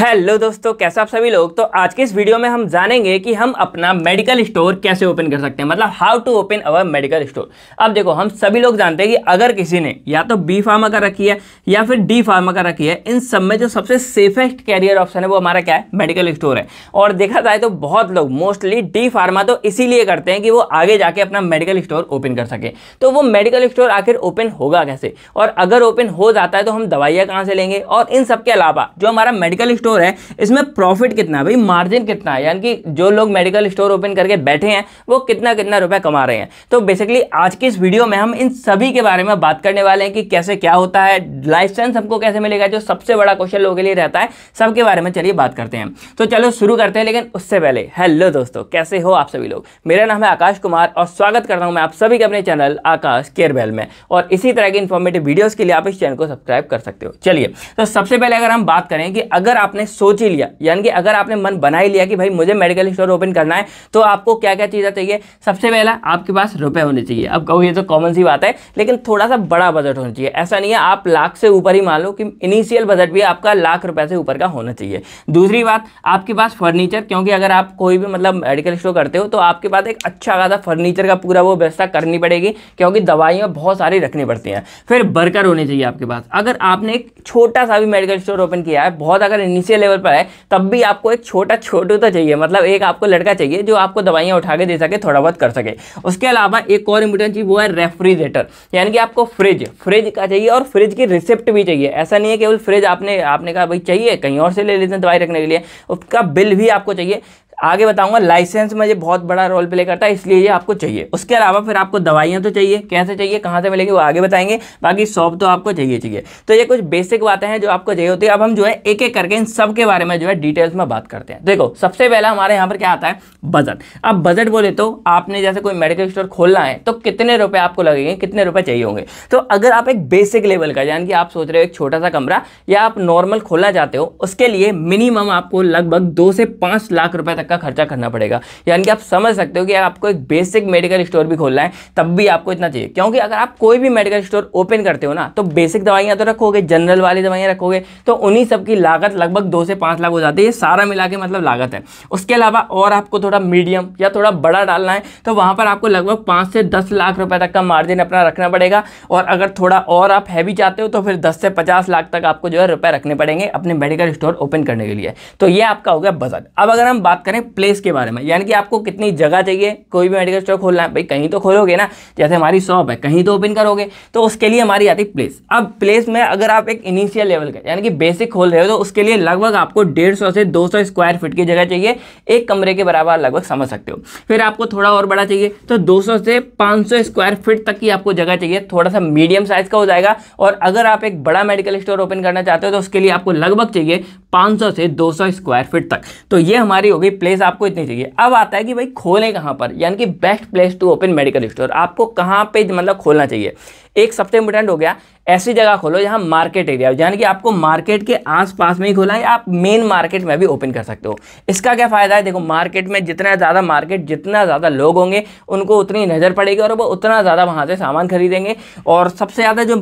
hello दोस्तों कैसा आप सभी लोग तो आज के इस वीडियो में हम जानेंगे कि हम अपना मेडिकल स्टोर कैसे ओपन कर सकते हैं मतलब how to open our medical store अब देखो हम सभी लोग जानते हैं कि अगर किसी ने या तो बी फार्मा का रखी है या फिर डी फार्मा का रखी है इन सब में जो सबसे सेफेस्ट कैरियर ऑप्शन है वो हमारा क्या है मेडिकल स्टोर है और देखा जाए तो बहुत लोग मोस्टली डी फार्मा तो इसीलिए करते हैं कि वो आगे जाके अपना मेडिकल स्टोर ओपन कर सके तो वो मेडिकल स्टोर आखिर ओपन होगा कैसे और अगर ओपन हो जाता है तो हम दवाइयाँ कहाँ से लेंगे और इन सब के अलावा जो हमारा मेडिकल स्टोर स्टोर है इसमें प्रॉफिट कितना है भाई मार्जिन कितना है यानी कि जो लोग मेडिकल स्टोर ओपन करके बैठे हैं वो कितना कितना रुपए कमा रहे हैं तो बेसिकली आज की इस वीडियो में हम इन सभी के बारे में बात करने वाले हैं कि कैसे क्या होता है लाइसेंस हमको कैसे मिलेगा जो सबसे बड़ा क्वेश्चन लोगों के लिए रहता है सबके बारे में चलिए बात करते हैं तो चलो शुरू करते हैं लेकिन उससे पहले हेलो दोस्तों कैसे हो आप सभी लोग मेरा नाम है आकाश कुमार और स्वागत करता हूँ मैं आप सभी के अपने चैनल आकाश केयरबेल में और इसी तरह की इन्फॉर्मेटिव वीडियोज़ के लिए आप इस चैनल को सब्सक्राइब कर सकते हो चलिए तो सबसे पहले अगर हम बात करें कि अगर आपने आपने सोच ही लिया यानी कि अगर आपने मन बना ही लिया कि भाई मुझे मेडिकल स्टोर ओपन करना है तो आपको क्या क्या चीज़ें चाहिए सबसे पहला आपके पास रुपये होने चाहिए अब कहो ये तो कॉमन सी बात है लेकिन थोड़ा सा बड़ा बजट होना चाहिए ऐसा नहीं है आप लाख से ऊपर ही मान लो कि इनिशियल बजट भी आपका लाख रुपये से ऊपर का होना चाहिए दूसरी बात आपके पास फर्नीचर क्योंकि अगर आप कोई भी मतलब मेडिकल स्टोर करते हो तो आपके पास एक अच्छा खासा फर्नीचर का पूरा वो व्यवस्था करनी पड़ेगी क्योंकि दवाइयाँ बहुत सारी रखनी पड़ती हैं फिर बर्कर होने चाहिए आपके पास अगर आपने एक छोटा सा भी मेडिकल स्टोर ओपन किया है बहुत अगर इनिशियल प्रोविंशियल लेवल पर है तब भी आपको एक छोटा छोटू तो चाहिए मतलब एक आपको लड़का चाहिए जो आपको दवाइयाँ उठा के दे सके थोड़ा बहुत कर सके उसके अलावा एक और इंपोर्टेंट चीज़ वो है रेफ्रिजरेटर यानी कि आपको फ्रिज फ्रिज का चाहिए और फ्रिज की रिसिप्ट भी चाहिए ऐसा नहीं है केवल फ्रिज आपने आपने कहा भाई चाहिए कहीं और से ले लेते हैं दवाई रखने के लिए उसका बिल भी आपको चाहिए आगे बताऊंगा लाइसेंस में ये बहुत बड़ा रोल प्ले करता है इसलिए ये आपको चाहिए उसके अलावा फिर आपको दवाइयां तो चाहिए कैसे चाहिए कहां से मिलेगी वो आगे बताएंगे बाकी सॉप तो आपको चाहिए चाहिए तो ये कुछ बेसिक बातें हैं जो आपको चाहिए होती है अब हम जो है एक एक करके इन सब के बारे में जो है डिटेल्स में बात करते हैं देखो सबसे पहला हमारे यहाँ पर क्या आता है बजट अब बजट बोले तो आपने जैसे कोई मेडिकल स्टोर खोलना है तो कितने रुपए आपको लगेंगे कितने रुपए चाहिए होंगे तो अगर आप एक बेसिक लेवल का यानी कि आप सोच रहे हो एक छोटा सा कमरा या आप नॉर्मल खोलना चाहते हो उसके लिए मिनिमम आपको लगभग दो से पाँच लाख रुपए तक का खर्चा करना पड़ेगा यानी कि आप समझ सकते हो कि आपको एक बेसिक मेडिकल स्टोर भी खोलना है तब भी आपको इतना चाहिए क्योंकि अगर आप कोई भी मेडिकल स्टोर ओपन करते हो ना तो बेसिक दवाइयाँ तो रखोगे जनरल वाली दवाइयाँ रखोगे तो उन्हीं सब की लागत लगभग दो से पाँच लाख हो जाती है सारा मिला के मतलब लागत है उसके अलावा और आपको थोड़ा मीडियम या थोड़ा बड़ा डालना है तो वहाँ पर आपको लगभग पाँच से दस लाख रुपये तक का मार्जिन अपना रखना पड़ेगा और अगर थोड़ा और आप हैवी चाहते हो तो फिर दस से पचास लाख तक आपको जो है रुपये रखने पड़ेंगे अपने मेडिकल स्टोर ओपन करने के लिए तो ये आपका हो गया बजट अब अगर हम बात करें हैं प्लेस के बारे में यानी कि आपको कितनी जगह चाहिए कोई भी मेडिकल स्टोर खोलना है भाई कहीं तो खोलोगे ना जैसे हमारी शॉप है कहीं तो ओपन करोगे तो उसके लिए हमारी आती प्लेस अब प्लेस में अगर आप एक इनिशियल लेवल का यानी कि बेसिक खोल रहे हो तो उसके लिए लगभग आपको डेढ़ से दो स्क्वायर फीट की जगह चाहिए एक कमरे के बराबर लगभग समझ सकते हो फिर आपको थोड़ा और बड़ा चाहिए तो दो से पाँच स्क्वायर फीट तक की आपको जगह चाहिए थोड़ा सा मीडियम साइज का हो जाएगा और अगर आप एक बड़ा मेडिकल स्टोर ओपन करना चाहते हो तो उसके लिए आपको लगभग चाहिए 500 से 200 स्क्वायर फीट तक तो ये हमारी होगी प्लेस आपको इतनी चाहिए अब आता है कि भाई खोलें कहाँ पर यानी कि best place to open medical store आपको कहाँ पे मतलब खोलना चाहिए एक सबसे इंपोर्टेंट हो गया ऐसी जगह खोलो जहां मार्केट एरिया यानी कि आपको मार्केट के आसपास में ही खोला है आप मेन मार्केट में भी ओपन कर सकते हो इसका क्या फ़ायदा है देखो मार्केट में जितना ज़्यादा मार्केट जितना ज़्यादा लोग होंगे उनको उतनी नज़र पड़ेगी और वो उतना ज़्यादा वहां से सामान खरीदेंगे और सबसे ज़्यादा जो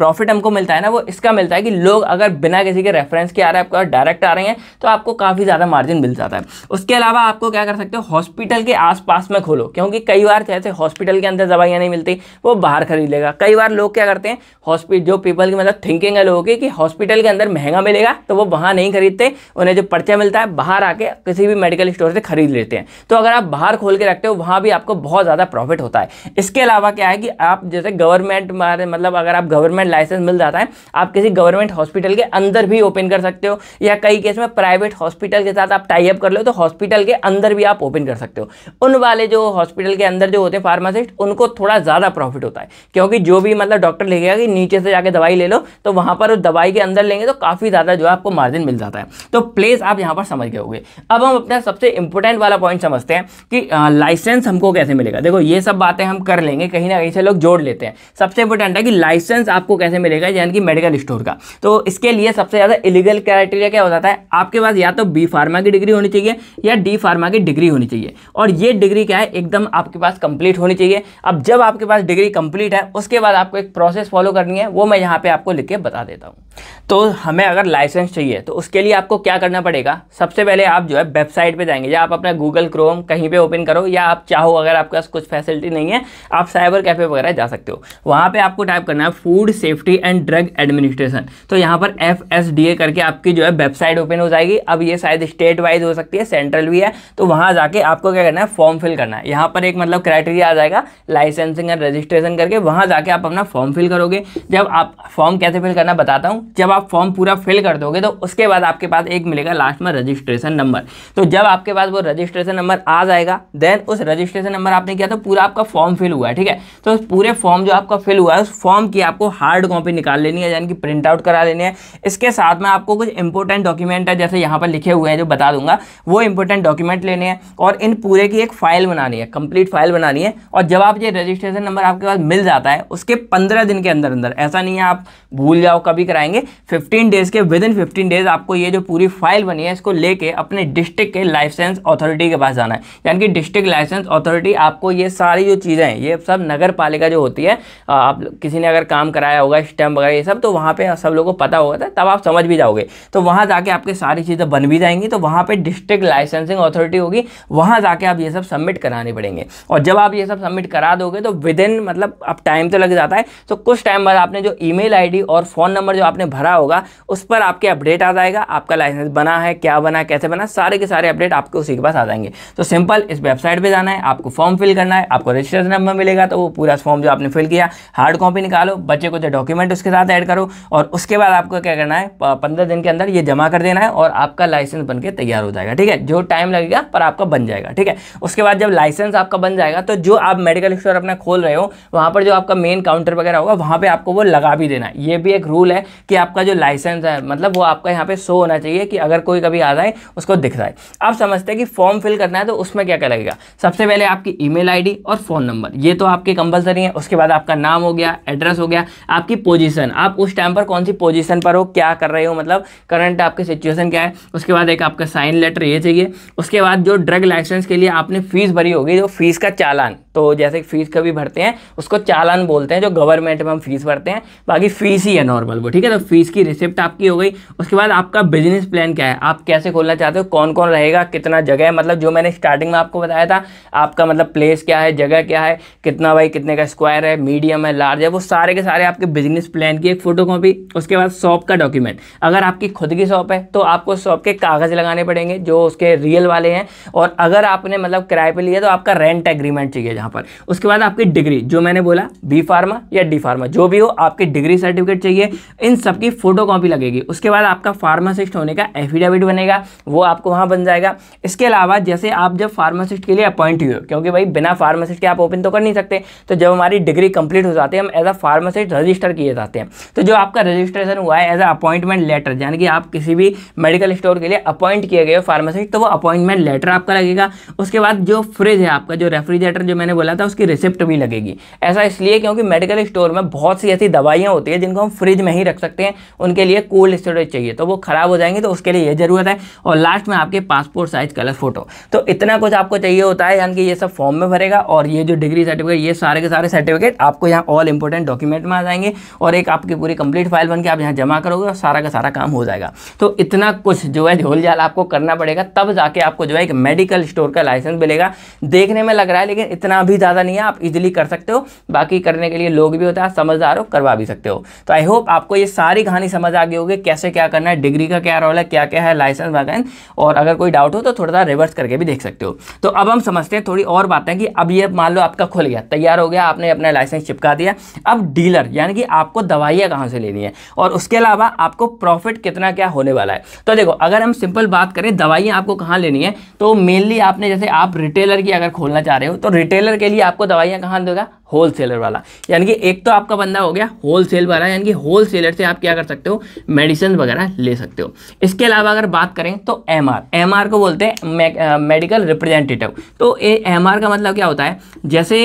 प्रॉफिट हमको मिलता है ना वो इसका मिलता है कि लोग अगर बिना किसी के रेफरेंस के आ रहे हैं आपके डायरेक्ट आ रहे हैं तो आपको काफ़ी ज़्यादा मार्जिन मिल जाता है उसके अलावा आपको क्या कर सकते हो हॉस्पिटल के आसपास में खोलो क्योंकि कई बार जैसे तो हॉस्पिटल के अंदर दवाइयाँ नहीं मिलती वो बाहर खरीद लेगा कई बार लोग क्या करते हैं हॉस्पिटल जो पीपल की मतलब थिंकिंग है लोगों की कि हॉस्पिटल के अंदर महंगा मिलेगा तो वो वहाँ नहीं खरीदते उन्हें जो पर्चा मिलता है बाहर आके किसी भी मेडिकल स्टोर से खरीद लेते हैं तो अगर आप बाहर खोल के रखते हो वहाँ भी आपको बहुत ज़्यादा प्रॉफिट होता है इसके अलावा क्या है कि आप जैसे गवर्नमेंट मतलब अगर आप गवर्नमेंट लाइसेंस मिल जाता है आप किसी गवर्नमेंट हॉस्पिटल के अंदर भी ओपन कर सकते हो या कई केस में प्राइवेट हॉस्पिटल के साथ आप टाइप कर लो तो हॉस्पिटल के अंदर भी आप ओपन कर सकते हो उन वाले जो हॉस्पिटल के अंदर जो होते हैं फार्मासिस्ट उनको थोड़ा ज़्यादा प्रॉफिट होता है क्योंकि जो जो भी मतलब डॉक्टर ले गया कि नीचे से जाके दवाई ले लो तो वहां पर दवाई के अंदर लेंगे तो काफ़ी ज़्यादा जो है आपको मार्जिन मिल जाता है तो प्लेस आप यहां पर समझ गए होंगे अब हम अपना सबसे इंपॉर्टेंट वाला पॉइंट समझते हैं कि लाइसेंस हमको कैसे मिलेगा देखो ये सब बातें हम कर लेंगे कहीं ना कहीं से लोग जोड़ लेते हैं सबसे इंपॉर्टेंट है कि लाइसेंस आपको कैसे मिलेगा यानी कि मेडिकल स्टोर का तो इसके लिए सबसे ज़्यादा इलीगल क्राइटेरिया क्या हो जाता है आपके पास या तो बी फार्मा की डिग्री होनी चाहिए या डी फार्मा की डिग्री होनी चाहिए और ये डिग्री क्या है एकदम आपके पास कंप्लीट होनी चाहिए अब जब आपके पास डिग्री कंप्लीट है उसके बाद आपको एक प्रोसेस फॉलो करनी है वो मैं यहाँ पे आपको लिख के बता देता हूँ तो हमें अगर लाइसेंस चाहिए तो उसके लिए आपको क्या करना पड़ेगा सबसे पहले आप जो है वेबसाइट पे जाएंगे या आप अपना गूगल क्रोम कहीं पे ओपन करो या आप चाहो अगर आपके पास कुछ फैसिलिटी नहीं है आप साइबर कैफ़े वगैरह जा सकते हो वहाँ पे आपको टाइप करना है food safety and drug administration तो यहाँ पर एफ करके आपकी जो है वेबसाइट ओपन हो जाएगी अब ये शायद स्टेट वाइज हो सकती है सेंट्रल भी है तो वहाँ जाके आपको क्या करना है फॉर्म फिल करना है यहाँ पर एक मतलब क्राइटेरिया आ जाएगा लाइसेंसिंग एंड रजिस्ट्रेशन करके वहाँ जाके आप अपना फॉर्म फिल करोगे जब आप फॉर्म कैसे फिल करना बताता हूँ जब आप फॉर्म पूरा फिल कर दोगे तो उसके बाद आपके पास एक मिलेगा लास्ट में रजिस्ट्रेशन नंबर तो जब आपके पास वो रजिस्ट्रेशन नंबर आ जाएगा देन उस रजिस्ट्रेशन नंबर आपने किया तो पूरा आपका फॉर्म फिल हुआ ठीक है तो पूरे फॉर्म जो आपका फिल हुआ है उस फॉर्म की आपको हार्ड कॉपी निकाल लेनी है यानी कि प्रिंट आउट करा लेनी है इसके साथ में आपको कुछ इंपॉर्टेंट डॉक्यूमेंट है जैसे यहाँ पर लिखे हुए हैं जो बता दूंगा वो इंपॉर्टेंट डॉक्यूमेंट लेने हैं और इन पूरे की एक फाइल बनानी है कंप्लीट फाइल बनानी है और जब आप ये रजिस्ट्रेशन नंबर आपके पास मिल जाता है उसके पंद्रह दिन के अंदर अंदर ऐसा नहीं है आप भूल जाओ कभी कराएंगे जाएंगे 15 डेज के विद इन फिफ्टीन डेज आपको ये जो पूरी फाइल बनी है इसको लेके अपने डिस्ट्रिक्ट के लाइसेंस अथॉरिटी के पास जाना है यानी कि डिस्ट्रिक्ट लाइसेंस अथॉरिटी आपको ये सारी जो चीज़ें हैं ये सब नगर पालिका जो होती है आप किसी ने अगर काम कराया होगा स्टैम्प वगैरह ये सब तो वहाँ पर सब लोगों को पता होगा था तब आप समझ भी जाओगे तो वहाँ जाके आपके सारी चीज़ें बन भी जाएंगी तो वहाँ पर डिस्ट्रिक्ट लाइसेंसिंग अथॉरिटी होगी वहाँ जाके आप ये सब सबमिट कराने पड़ेंगे और जब आप ये सब सबमिट करा दोगे तो विद इन मतलब अब टाइम तो लग जाता है तो कुछ टाइम बाद आपने जो ईमेल आईडी और फ़ोन नंबर जो आपने आपने भरा होगा उस पर आपके अपडेट आ जाएगा आपका लाइसेंस बना है क्या बना कैसे बना सारे के सारे अपडेट आपके उसी के पास आ जाएंगे तो सिंपल इस वेबसाइट पर जाना है आपको फॉर्म फिल करना है आपको रजिस्ट्रेशन नंबर मिलेगा तो वो पूरा फॉर्म जो आपने फिल किया हार्ड कॉपी निकालो बच्चे को जो डॉक्यूमेंट उसके साथ ऐड करो और उसके बाद आपको क्या करना है पंद्रह दिन के अंदर ये जमा कर देना है और आपका लाइसेंस बनकर तैयार हो जाएगा ठीक है जो टाइम लगेगा पर आपका बन जाएगा ठीक है उसके बाद जब लाइसेंस आपका बन जाएगा तो जो आप मेडिकल स्टोर अपना खोल रहे हो वहां पर जो आपका मेन काउंटर वगैरह होगा वहां पर आपको वो लगा भी देना है ये भी एक रूल है कि कि आपका जो लाइसेंस है मतलब वो आपका यहाँ पे शो होना चाहिए कि अगर कोई कभी आ जाए उसको दिख जाए आप समझते हैं कि फॉर्म फिल करना है तो उसमें क्या क्या लगेगा सबसे पहले आपकी ई मेल और फ़ोन नंबर ये तो आपके कंपलसरी है उसके बाद आपका नाम हो गया एड्रेस हो गया आपकी पोजिशन आप उस टाइम पर कौन सी पोजिशन पर हो क्या कर रहे हो मतलब करंट आपकी सिचुएशन क्या है उसके बाद एक आपका साइन लेटर ये चाहिए उसके बाद जो ड्रग लाइसेंस के लिए आपने फ़ीस भरी होगी जो तो फीस का चालान तो जैसे फीस कभी भरते हैं उसको चालान बोलते हैं जो गवर्नमेंट में हम फीस भरते हैं बाकी फीस ही है नॉर्मल वो ठीक है तो फीस की रिसिप्ट आपकी हो गई उसके बाद आपका बिजनेस प्लान क्या है आप कैसे खोलना चाहते हो कौन कौन रहेगा कितना जगह है मतलब जो मैंने स्टार्टिंग में आपको बताया था आपका मतलब प्लेस क्या है जगह क्या है कितना भाई कितने का स्क्वायर है मीडियम है लार्ज है वो सारे के सारे आपके बिजनेस प्लान की एक फोटो कॉपी उसके बाद शॉप का डॉक्यूमेंट अगर आपकी खुद की शॉप है तो आपको शॉप के कागज़ लगाने पड़ेंगे जो उसके रियल वाले हैं और अगर आपने मतलब किराए पर लिया तो आपका रेंट एग्रीमेंट चाहिए जहां पर उसके बाद आपकी डिग्री जो मैंने बोला बी फार्मा या डी फार्मा जो भी हो आपकी डिग्री सर्टिफिकेट चाहिए इन सबकी फ़ोटो कॉपी लगेगी उसके बाद आपका फार्मासिस्ट होने का एफिडेविट बनेगा वो आपको वहाँ बन जाएगा इसके अलावा जैसे आप जब फार्मासिस्ट के लिए अपॉइंट हुए क्योंकि भाई बिना फार्मासिस्ट के आप ओपन तो कर नहीं सकते तो जब हमारी डिग्री कंप्लीट हो जाती है हम एज अ फार्मासिस्ट रजिस्टर किए जाते हैं तो जो आपका रजिस्ट्रेशन हुआ है एज अ अपॉइंटमेंट लेटर यानी कि आप किसी भी मेडिकल स्टोर के लिए अपॉइंट किए गए हो फार्मासिस्ट तो वो अपॉइंटमेंट लेटर आपका लगेगा उसके बाद जो फ्रिज है आपका जो रेफ्रिजरेटर जो मैंने बोला था उसकी रिसिप्ट भी लगेगी ऐसा इसलिए क्योंकि मेडिकल स्टोर में बहुत सी ऐसी दवाइयाँ होती है जिनको हम फ्रिज में ही रख सकते सकते हैं उनके लिए कोल्ड स्टोरेज चाहिए तो वो ख़राब हो जाएंगे तो उसके लिए ये ज़रूरत है और लास्ट में आपके पासपोर्ट साइज कलर फोटो तो इतना कुछ आपको चाहिए होता है यानी कि ये सब फॉर्म में भरेगा और ये जो डिग्री सर्टिफिकेट ये सारे के सारे सर्टिफिकेट आपको यहाँ ऑल इंपॉर्टेंट डॉक्यूमेंट में आ जाएंगे और एक आपकी पूरी कंप्लीट फाइल बन के आप यहाँ जमा करोगे और सारा का सारा काम हो जाएगा तो इतना कुछ जो है झोल झाल आपको करना पड़ेगा तब जाके आपको जो है एक मेडिकल स्टोर का लाइसेंस मिलेगा देखने में लग रहा है लेकिन इतना भी ज़्यादा नहीं है आप इजिली कर सकते हो बाकी करने के लिए लोग भी होता है समझदार हो करवा भी सकते हो तो आई होप आपको ये सारे सारी कहानी समझ आ गई होगी कैसे क्या करना है डिग्री का क्या रोल है क्या क्या है लाइसेंस वगैरह और अगर कोई डाउट हो तो थोड़ा सा रिवर्स करके भी देख सकते हो तो अब हम समझते हैं थोड़ी और बातें कि अब ये मान लो आपका खुल गया तैयार हो गया आपने अपना लाइसेंस चिपका दिया अब डीलर यानी कि आपको दवाइयाँ कहाँ से लेनी है और उसके अलावा आपको प्रॉफिट कितना क्या होने वाला है तो देखो अगर हम सिंपल बात करें दवाइयाँ आपको कहाँ लेनी है तो मेनली आपने जैसे आप रिटेलर की अगर खोलना चाह रहे हो तो रिटेलर के लिए आपको दवाइयाँ कहाँ देगा होलसेलर वाला यानी कि एक तो आपका बंदा हो गया होलसेल वाला यानी कि होलसेलर से आप आप क्या कर सकते हो मेडिसिन वगैरह ले सकते हो इसके अलावा अगर बात करें तो एम आर को बोलते हैं मेडिकल रिप्रेजेंटेटिव तो ए एम का मतलब क्या होता है जैसे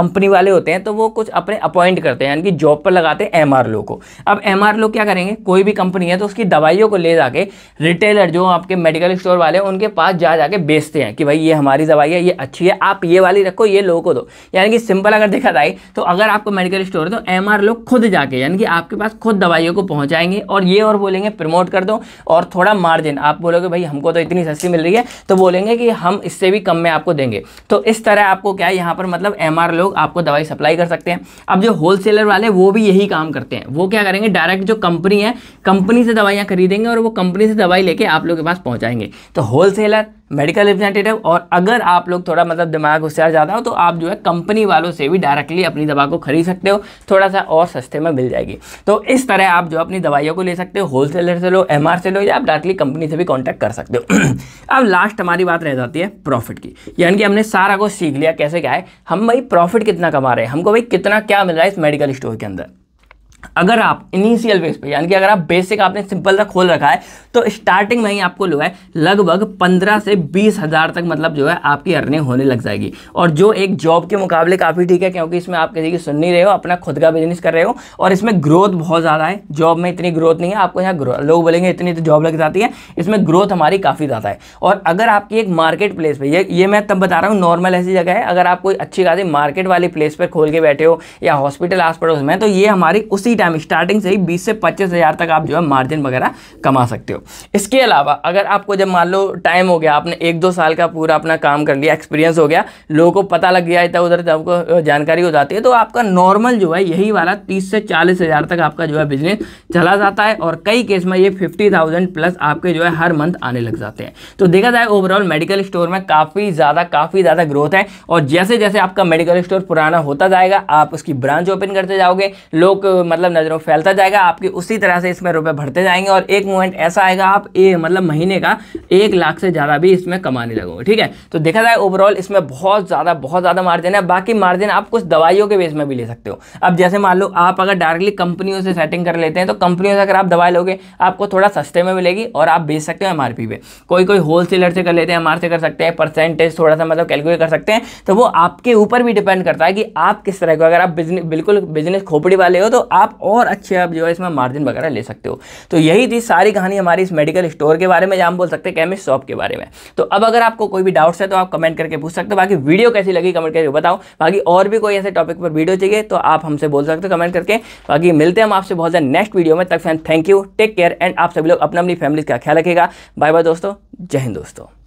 कंपनी वाले होते हैं तो वो कुछ अपने अपॉइंट करते हैं यानी कि जॉब पर लगाते हैं एम लोग को अब एम लोग क्या करेंगे कोई भी कंपनी है तो उसकी दवाइयों को ले जाके रिटेलर जो आपके मेडिकल स्टोर वाले हैं उनके पास जा जाके बेचते हैं कि भाई ये हमारी दवाई है ये अच्छी है आप ये वाली रखो ये लोगों को दो यानी कि सिंपल अगर देखा जाए तो अगर आपको मेडिकल स्टोर है तो एम लोग खुद जाके यानी कि आपके पास खुद दवाइयों को पहुंचाएंगे और ये और बोलेंगे प्रमोट कर दो और थोड़ा मार्जिन आप बोलोगे भाई हमको तो इतनी सस्ती मिल रही है तो बोलेंगे कि हम इससे भी कम में आपको देंगे तो इस तरह आपको क्या है यहाँ पर मतलब एम लोग आपको दवाई सप्लाई कर सकते हैं अब जो होलसेलर वाले वो भी यही काम करते हैं वो क्या करेंगे डायरेक्ट जो कंपनी है कंपनी से दवाइयाँ खरीदेंगे और वो कंपनी से दवाई लेके आप लोग के पास पहुँचाएंगे तो होलसेलर मेडिकल रिप्रेजेंटेटिव और अगर आप लोग थोड़ा मतलब दिमाग होशियार ज़्यादा हो तो आप जो है कंपनी वालों से भी डायरेक्टली अपनी दवा को खरीद सकते हो थोड़ा सा और सस्ते में मिल जाएगी तो इस तरह आप जो अपनी दवाइयों को ले सकते हो होलसेलर से लो एम से लो या आप डायरेक्टली कंपनी से भी कॉन्टैक्ट कर सकते हो अब लास्ट हमारी बात रह जाती है प्रॉफिट की यानी कि हमने सारा कुछ सीख लिया कैसे क्या है हम भाई प्रॉफिट कितना कमा रहे हैं हमको भाई कितना क्या मिल रहा है इस मेडिकल स्टोर के अंदर अगर आप इनिशियल बेस पे यानी कि अगर आप बेसिक आपने सिंपल तक खोल रखा है तो स्टार्टिंग में ही आपको जो है लगभग पंद्रह से बीस हज़ार तक मतलब जो है आपकी अर्निंग होने लग जाएगी और जो एक जॉब के मुकाबले काफ़ी ठीक है क्योंकि इसमें आप किसी की सुन नहीं रहे हो अपना खुद का बिजनेस कर रहे हो और इसमें ग्रोथ बहुत ज़्यादा है जॉब में इतनी ग्रोथ नहीं है आपको यहाँ लोग बोलेंगे इतनी तो जॉब लग जाती है इसमें ग्रोथ हमारी काफ़ी ज़्यादा है और अगर आपकी एक मार्केट प्लेस पर ये ये मैं तब बता रहा हूँ नॉर्मल ऐसी जगह है अगर आप कोई अच्छी खासी मार्केट वाली प्लेस पर खोल के बैठे हो या हॉस्पिटल आस पड़ोस में तो ये हमारी उसी टाइम स्टार्टिंग से ही बीस से पच्चीस हज़ार तक आप जो है मार्जिन वगैरह कमा सकते हो इसके अलावा अगर आपको जब मान लो टाइम हो गया आपने एक दो साल का पूरा अपना काम कर लिया एक्सपीरियंस हो गया लोगों को पता लग गया इतना उधर आपको जानकारी हो जाती है तो आपका नॉर्मल जो है यही वाला तीस से चालीस तक आपका जो है बिजनेस चला जाता है और कई केस में ये फिफ्टी प्लस आपके जो है हर मंथ आने लग जाते हैं तो देखा जाए ओवरऑल मेडिकल स्टोर में काफ़ी ज़्यादा काफ़ी ज़्यादा ग्रोथ है और जैसे जैसे आपका मेडिकल स्टोर पुराना होता जाएगा आप उसकी ब्रांच ओपन करते जाओगे लोग मतलब मतलब नज़रों फैलता जाएगा आपके उसी तरह से इसमें रुपए भरते जाएंगे और एक मोमेंट ऐसा आएगा आप ए मतलब महीने का एक लाख से ज़्यादा भी इसमें कमाने लगोगे ठीक है तो देखा जाए ओवरऑल इसमें बहुत ज़्यादा बहुत ज़्यादा मार्जिन है बाकी मार्जिन आप कुछ दवाइयों के बेस में भी ले सकते हो अब जैसे मान लो आप अगर डायरेक्टली कंपनियों से सेटिंग कर लेते हैं तो कंपनियों से अगर आप दवाई लोगे आपको थोड़ा सस्ते में मिलेगी और आप बेच सकते हो एम पे कोई कोई होलसेलर से कर लेते हैं एम से कर सकते हैं परसेंटेज थोड़ा सा मतलब कैलकुलेट कर सकते हैं तो वो आपके ऊपर भी डिपेंड करता है कि आप किस तरह को अगर आप बिजनेस बिल्कुल बिजनेस खोपड़ी वाले हो तो आप आप और अच्छे आप जो है इसमें मार्जिन वगैरह ले सकते हो तो यही थी सारी कहानी हमारी इस मेडिकल स्टोर के बारे में या हम बोल सकते हैं केमिस्ट शॉप के बारे में तो अब अगर आपको कोई भी डाउट्स है तो आप कमेंट करके पूछ सकते हो बाकी वीडियो कैसी लगी कमेंट करके बताओ बाकी और भी कोई ऐसे टॉपिक पर वीडियो चाहिए तो आप हमसे बोल सकते हो कमेंट करके बाकी मिलते हैं हम आपसे बहुत ज़्यादा नेक्स्ट वीडियो में तक फैन thank you take care and आप सभी लोग अपना अपनी फैमिली का ख्याल रखेगा बाय बाय दोस्तों जय हिंद दोस्तों